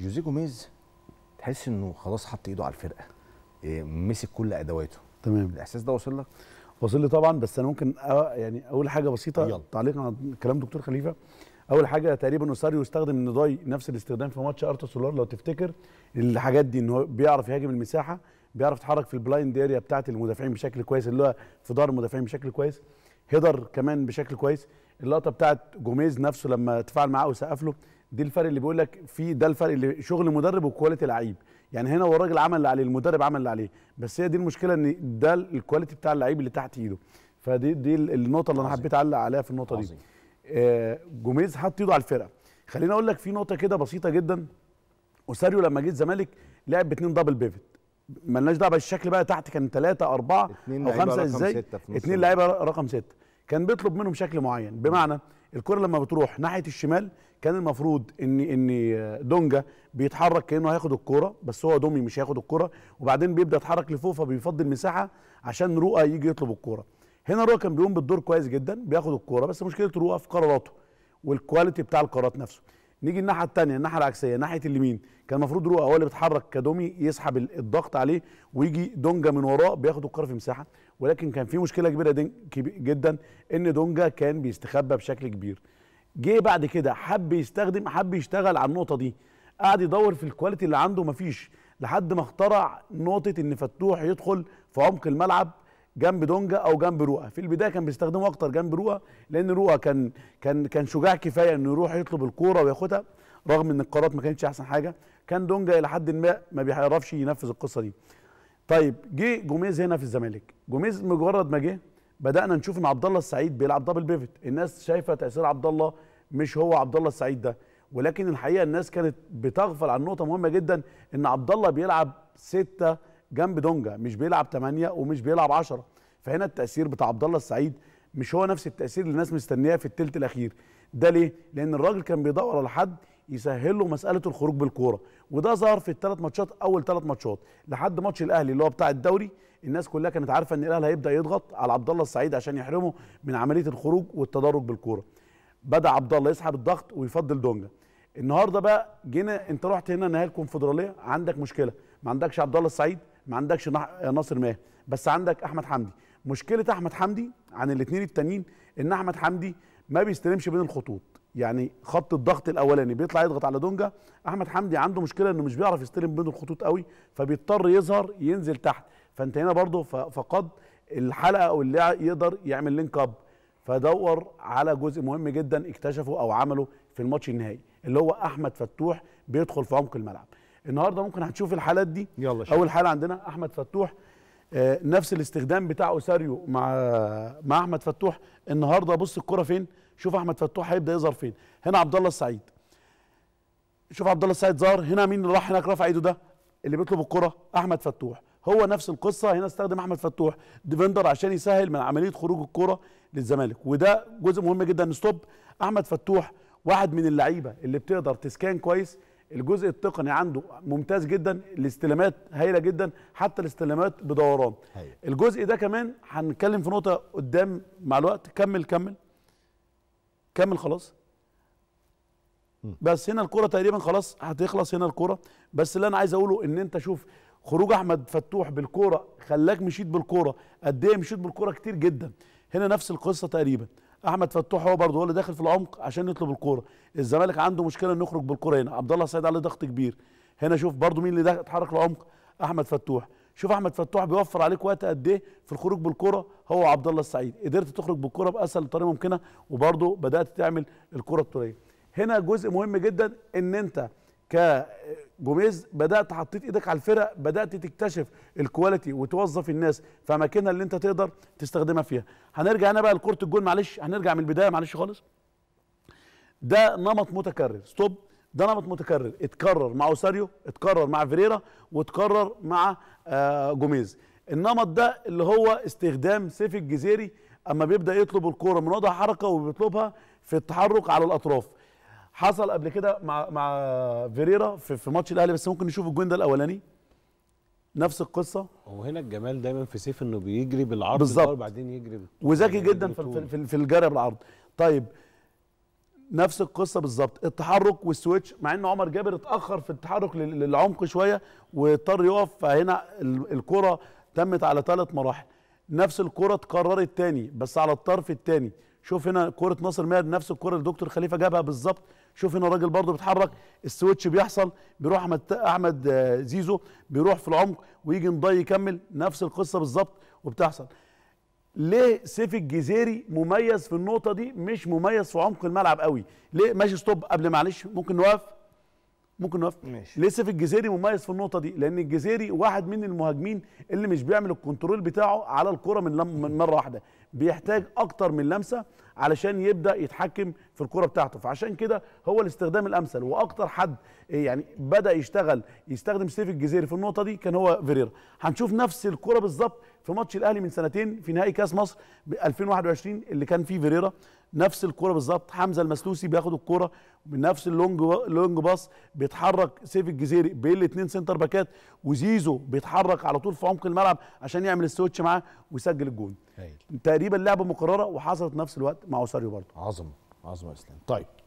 جوزيه جوميز تحس انه خلاص حط ايده على الفرقه إيه، مسك كل ادواته تمام الاحساس ده وصل لك وصل لي طبعا بس انا ممكن يعني اول حاجه بسيطه يلا. تعليقا على كلام دكتور خليفه اول حاجه تقريبا اوساريو استخدم النضاي نفس الاستخدام في ماتش ارتا سولار لو تفتكر الحاجات دي ان هو بيعرف يهاجم المساحه بيعرف يتحرك في البلايند اريا بتاعه المدافعين بشكل كويس اللي هو في دار المدافعين بشكل كويس هيدر كمان بشكل كويس اللقطه بتاعه جوميز نفسه لما تفاعل معاه وسقف له دي الفرق اللي بيقول لك في ده الفرق اللي شغل مدرب وكواليتي لعيب يعني هنا هو الراجل عمل اللي عليه المدرب عمل اللي عليه بس هي دي المشكله ان ده الكواليتي بتاع اللعيب اللي تحت ايده فدي دي النقطه اللي انا حبيت اعلق عليها في النقطه دي آه جوميز حط ايده على الفرقه خليني اقول لك في نقطه كده بسيطه جدا اوساريو لما جه الزمالك لعب باثنين دبل بيفت مالناش دعوه بالشكل بقى تحت كان ثلاثة أربعة أو خمسة إزاي؟ اتنين لعيبة رقم ستة كان بيطلب منهم شكل معين بمعنى الكره لما بتروح ناحيه الشمال كان المفروض ان ان آه، دونجا بيتحرك كانه هياخد الكوره بس هو دومي مش هياخد الكوره وبعدين بيبدا يتحرك لفوق فبيفضي المساحه عشان رؤى يجي يطلب الكوره هنا رؤى كان بيقوم بالدور كويس جدا بياخد الكوره بس مشكله رؤى في قراراته والكواليتي بتاع القرارات نفسه نيجي الناحيه الثانيه الناحيه العكسيه ناحيه اليمين كان المفروض رؤى هو اللي بيتحرك كدومي يسحب الضغط عليه ويجي دونجا من وراه بياخد الكره في مساحه ولكن كان في مشكله كبيره جدا ان دونجا كان بيستخبى بشكل كبير جه بعد كده حب يستخدم حب يشتغل على النقطه دي قعد يدور في الكواليتي اللي عنده مفيش لحد ما اخترع نقطه ان فتوح يدخل في عمق الملعب جنب دونجا او جنب رؤى في البدايه كان بيستخدمه اكتر جنب رؤى لان رؤى كان كان كان شجاع كفايه انه يروح يطلب الكوره وياخدها رغم ان القرارات ما كانتش احسن حاجه كان دونجا الى حد ما ما بيعرفش ينفذ القصه دي طيب جه جوميز هنا في الزمالك جوميز مجرد ما جه بدانا نشوف ان عبد الله السعيد بيلعب دبل بيفت الناس شايفه تاثير عبد الله مش هو عبد الله السعيد ده ولكن الحقيقه الناس كانت بتغفل عن نقطه مهمه جدا ان عبد الله بيلعب سته جنب دونجا مش بيلعب 8 ومش بيلعب 10 فهنا التاثير بتاع عبد الله السعيد مش هو نفس التاثير اللي الناس مستنياه في الثلث الاخير ده ليه لان الراجل كان بيدور على حد يسهل له مساله الخروج بالكوره وده ظهر في الثلاث ماتشات اول ثلاث ماتشات لحد ماتش الاهلي اللي هو بتاع الدوري الناس كلها كانت عارفه ان الاهلي هيبدا يضغط على عبد الله السعيد عشان يحرمه من عمليه الخروج والتدرج بالكوره بدا عبد الله يسحب الضغط ويفضل دونجا النهارده بقى جينا انت رحت هنا نهائي الكونفدراليه عندك مشكله ما عندكش عبد الله السعيد ما عندكش ناصر ماهر بس عندك احمد حمدي مشكله احمد حمدي عن الاثنين التانيين ان احمد حمدي ما بيستلمش بين الخطوط يعني خط الضغط الاولاني بيطلع يضغط على دونجا احمد حمدي عنده مشكله انه مش بيعرف يستلم بين الخطوط قوي فبيضطر يظهر ينزل تحت فانت هنا برضه فقد الحلقه او اللاعب يقدر يعمل لينك اب فدور على جزء مهم جدا اكتشفه او عمله في الماتش النهائي اللي هو احمد فتوح بيدخل في عمق الملعب النهارده ممكن هتشوف الحالات دي يلا شكرا. اول حاله عندنا احمد فتوح آه نفس الاستخدام بتاع اوساريو مع مع احمد فتوح النهارده بص الكره فين شوف احمد فتوح هيبدا يظهر فين هنا عبد الله السعيد شوف عبد الله السعيد ظهر هنا مين اللي راح هناك رفع ايده ده اللي بيطلب الكره احمد فتوح هو نفس القصه هنا استخدم احمد فتوح ديفندر عشان يسهل من عمليه خروج الكره للزمالك وده جزء مهم جدا نستوب احمد فتوح واحد من اللعيبه اللي بتقدر تسكان كويس الجزء التقني عنده ممتاز جدا الاستلامات هايله جدا حتى الاستلامات بدوران هي. الجزء ده كمان هنتكلم في نقطه قدام مع الوقت كمل كمل كمل خلاص بس هنا الكره تقريبا خلاص هتخلص هنا الكره بس اللي انا عايز اقوله ان انت شوف خروج احمد فتوح بالكوره خلاك مشيت بالكوره قد ايه مشيت بالكوره كتير جدا هنا نفس القصه تقريبا احمد فتوح هو برضه هو اللي داخل في العمق عشان يطلب الكوره الزمالك عنده مشكله انه يخرج بالكوره هنا عبد الله السيد عليه ضغط كبير هنا شوف برضه مين اللي ده اتحرك العمق احمد فتوح شوف احمد فتوح بيوفر عليك وقت قد ايه في الخروج بالكره هو عبد الله السعيد قدرت تخرج بالكره باسهل طريقه ممكنه وبرضه بدات تعمل الكره الطوليه هنا جزء مهم جدا ان انت ك جوميز بدات حطيت ايدك على الفرق بدات تكتشف الكواليتي وتوظف الناس في اماكنها اللي انت تقدر تستخدمها فيها هنرجع هنا بقى لكره الجول معلش هنرجع من البدايه معلش خالص ده نمط متكرر ستوب ده نمط متكرر اتكرر مع اوساريو اتكرر مع فيريرا واتكرر مع آه جوميز النمط ده اللي هو استخدام سيف الجزيري اما بيبدا يطلب الكوره من وضع حركه وبيطلبها في التحرك على الاطراف حصل قبل كده مع مع فيريرا في, في ماتش الاهلي بس ممكن نشوف الجون ده الاولاني نفس القصه وهنا الجمال دايما في سيف انه بيجري بالعرض بالظبط وبعدين يجري وذكي يعني جدا في, في, في الجري بالعرض طيب نفس القصه بالظبط التحرك والسويتش مع ان عمر جابر اتاخر في التحرك للعمق شويه واضطر يقف فهنا الكره تمت على ثلاث مراحل نفس الكره اتكررت تاني بس على الطرف التاني شوف هنا كره ناصر ماهر نفس الكره اللي دكتور خليفه جابها بالظبط شوف هنا الراجل برضه بيتحرك السويتش بيحصل بيروح احمد احمد آه، زيزو بيروح في العمق ويجي نضي يكمل نفس القصه بالظبط وبتحصل ليه سيف الجزيري مميز في النقطه دي مش مميز في عمق الملعب قوي ليه ماشي ستوب قبل معلش ممكن نوقف ممكن نوقف ماشي. ليه سيف الجزيري مميز في النقطه دي لان الجزيري واحد من المهاجمين اللي مش بيعمل الكنترول بتاعه على الكره من, من مره واحده بيحتاج اكتر من لمسه علشان يبدا يتحكم في الكره بتاعته فعشان كده هو الاستخدام الامثل واكتر حد إيه يعني بدا يشتغل يستخدم سيف الجزيري في النقطه دي كان هو فيريرا هنشوف نفس الكره بالظبط في ماتش الاهلي من سنتين في نهائي كاس مصر 2021 اللي كان فيه فيريرا نفس الكوره بالظبط حمزه المسلوسي بياخد الكوره من نفس اللونج لونج باص بيتحرك سيف الجزيري بين الاثنين سنتر باكات وزيزو بيتحرك على طول في عمق الملعب عشان يعمل السويتش معاه ويسجل الجون تقريبا لعبه مقرره وحصلت نفس الوقت مع اوساريو برضه عظمه عظمه اسلام طيب